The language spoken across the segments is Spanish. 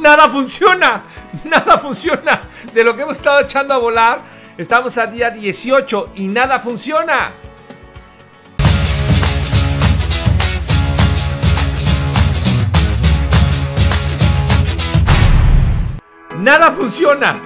nada funciona. Nada funciona. De lo que hemos estado echando a volar, estamos a día 18 y nada funciona. Nada funciona.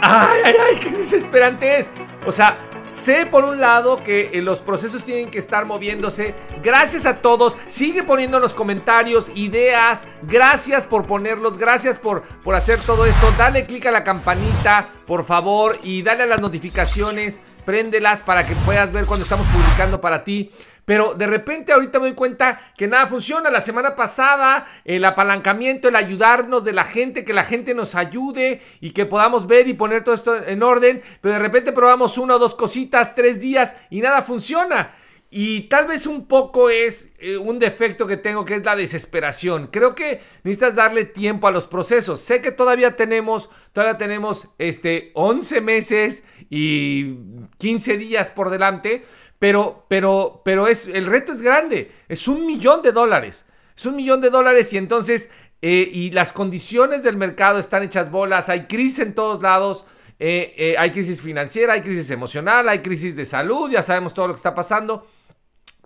Ay, ay, ay, qué desesperante es. O sea, Sé por un lado que eh, los procesos tienen que estar moviéndose. Gracias a todos. Sigue poniendo los comentarios, ideas. Gracias por ponerlos. Gracias por, por hacer todo esto. Dale clic a la campanita, por favor. Y dale a las notificaciones. Préndelas para que puedas ver cuando estamos publicando para ti pero de repente ahorita me doy cuenta que nada funciona. La semana pasada, el apalancamiento, el ayudarnos de la gente, que la gente nos ayude y que podamos ver y poner todo esto en orden, pero de repente probamos una o dos cositas, tres días y nada funciona. Y tal vez un poco es eh, un defecto que tengo, que es la desesperación. Creo que necesitas darle tiempo a los procesos. Sé que todavía tenemos, todavía tenemos este, 11 meses y 15 días por delante, pero, pero, pero es, el reto es grande. Es un millón de dólares. Es un millón de dólares y entonces, eh, y las condiciones del mercado están hechas bolas. Hay crisis en todos lados. Eh, eh, hay crisis financiera, hay crisis emocional, hay crisis de salud. Ya sabemos todo lo que está pasando.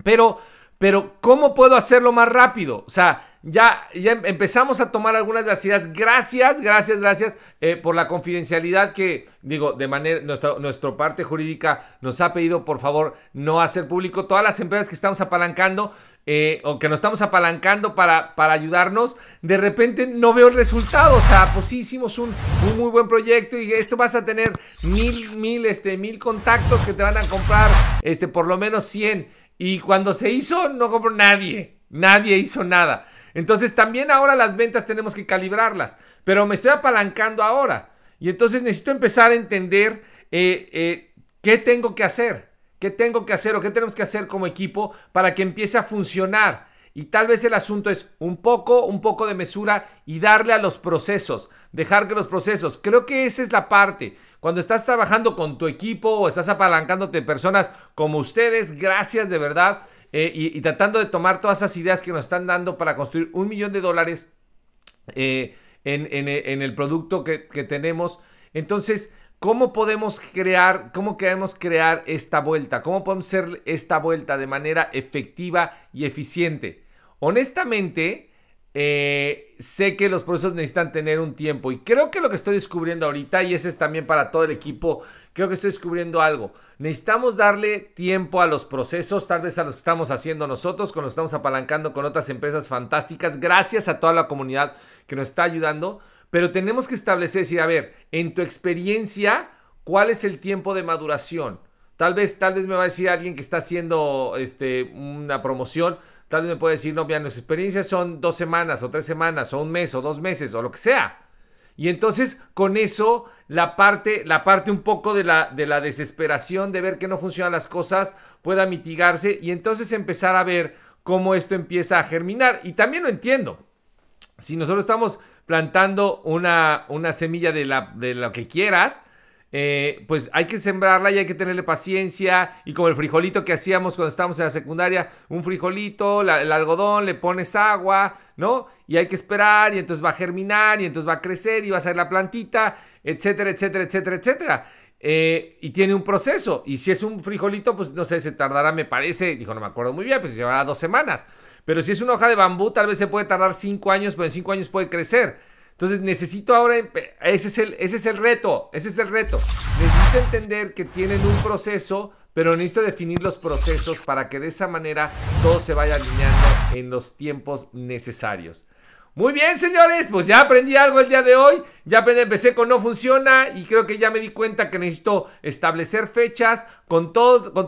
Pero, pero, ¿cómo puedo hacerlo más rápido? O sea, ya, ya em, empezamos a tomar algunas de las ideas. Gracias, gracias, gracias eh, por la confidencialidad que, digo, de manera, nuestra, parte jurídica nos ha pedido, por favor, no hacer público todas las empresas que estamos apalancando. Eh, o que nos estamos apalancando para, para ayudarnos, de repente no veo resultado O sea, pues sí hicimos un, un, muy buen proyecto y esto vas a tener mil, mil, este, mil contactos que te van a comprar, este, por lo menos 100. Y cuando se hizo, no compró nadie. Nadie hizo nada. Entonces también ahora las ventas tenemos que calibrarlas, pero me estoy apalancando ahora. Y entonces necesito empezar a entender eh, eh, qué tengo que hacer, qué tengo que hacer o qué tenemos que hacer como equipo para que empiece a funcionar. Y tal vez el asunto es un poco, un poco de mesura y darle a los procesos, dejar que los procesos. Creo que esa es la parte. Cuando estás trabajando con tu equipo o estás apalancándote personas como ustedes, gracias de verdad eh, y, tratando de tomar todas esas ideas que nos están dando para construir un millón de dólares eh, en, el producto que, que tenemos. Entonces, ¿Cómo podemos crear, cómo queremos crear esta vuelta? ¿Cómo podemos hacer esta vuelta de manera efectiva y eficiente? Honestamente, eh, sé que los procesos necesitan tener un tiempo y creo que lo que estoy descubriendo ahorita, y ese es también para todo el equipo, creo que estoy descubriendo algo. Necesitamos darle tiempo a los procesos, tal vez a los que estamos haciendo nosotros, cuando estamos apalancando con otras empresas fantásticas, gracias a toda la comunidad que nos está ayudando, pero tenemos que establecer, decir, a ver, en tu experiencia, ¿cuál es el tiempo de maduración? Tal vez, tal vez me va a decir alguien que está haciendo este, una promoción, Tal vez me puede decir, no, mira, nuestras experiencias son dos semanas o tres semanas o un mes o dos meses o lo que sea. Y entonces con eso la parte, la parte un poco de la, de la desesperación de ver que no funcionan las cosas pueda mitigarse y entonces empezar a ver cómo esto empieza a germinar. Y también lo entiendo. Si nosotros estamos plantando una, una semilla de, la, de lo que quieras, eh, pues hay que sembrarla y hay que tenerle paciencia. Y como el frijolito que hacíamos cuando estábamos en la secundaria, un frijolito, el algodón, le pones agua, ¿no? Y hay que esperar y entonces va a germinar y entonces va a crecer y va a salir la plantita, etcétera, etcétera, etcétera, etcétera. Eh, y tiene un proceso. Y si es un frijolito, pues no sé, se tardará, me parece, dijo, no me acuerdo muy bien, pues llevará dos semanas. Pero si es una hoja de bambú, tal vez se puede tardar cinco años, pero en cinco años puede crecer. Entonces necesito ahora, ese es, el, ese es el reto, ese es el reto. Necesito entender que tienen un proceso, pero necesito definir los procesos para que de esa manera todo se vaya alineando en los tiempos necesarios. Muy bien, señores, pues ya aprendí algo el día de hoy. Ya empecé con no funciona y creo que ya me di cuenta que necesito establecer fechas con, con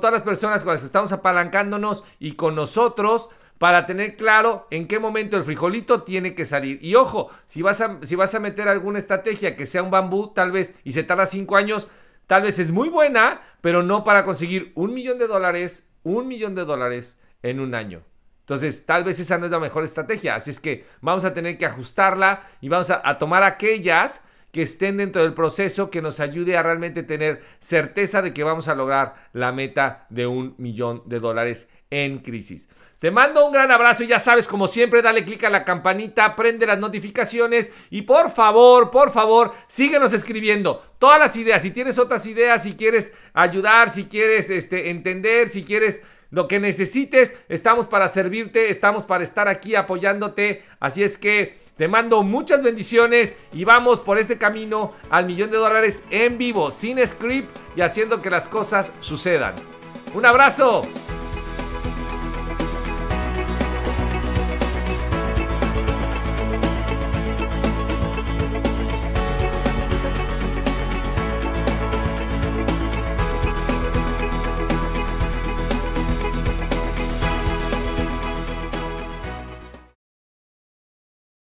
todas las personas con las que estamos apalancándonos y con nosotros para tener claro en qué momento el frijolito tiene que salir. Y ojo, si vas a, si vas a meter alguna estrategia que sea un bambú, tal vez, y se tarda cinco años, tal vez es muy buena, pero no para conseguir un millón de dólares, un millón de dólares en un año. Entonces, tal vez esa no es la mejor estrategia. Así es que vamos a tener que ajustarla y vamos a, a tomar aquellas que estén dentro del proceso que nos ayude a realmente tener certeza de que vamos a lograr la meta de un millón de dólares en crisis. Te mando un gran abrazo y ya sabes, como siempre, dale clic a la campanita, prende las notificaciones y por favor, por favor, síguenos escribiendo todas las ideas. Si tienes otras ideas, si quieres ayudar, si quieres este, entender, si quieres lo que necesites, estamos para servirte, estamos para estar aquí apoyándote. Así es que... Te mando muchas bendiciones y vamos por este camino al millón de dólares en vivo, sin script y haciendo que las cosas sucedan. Un abrazo.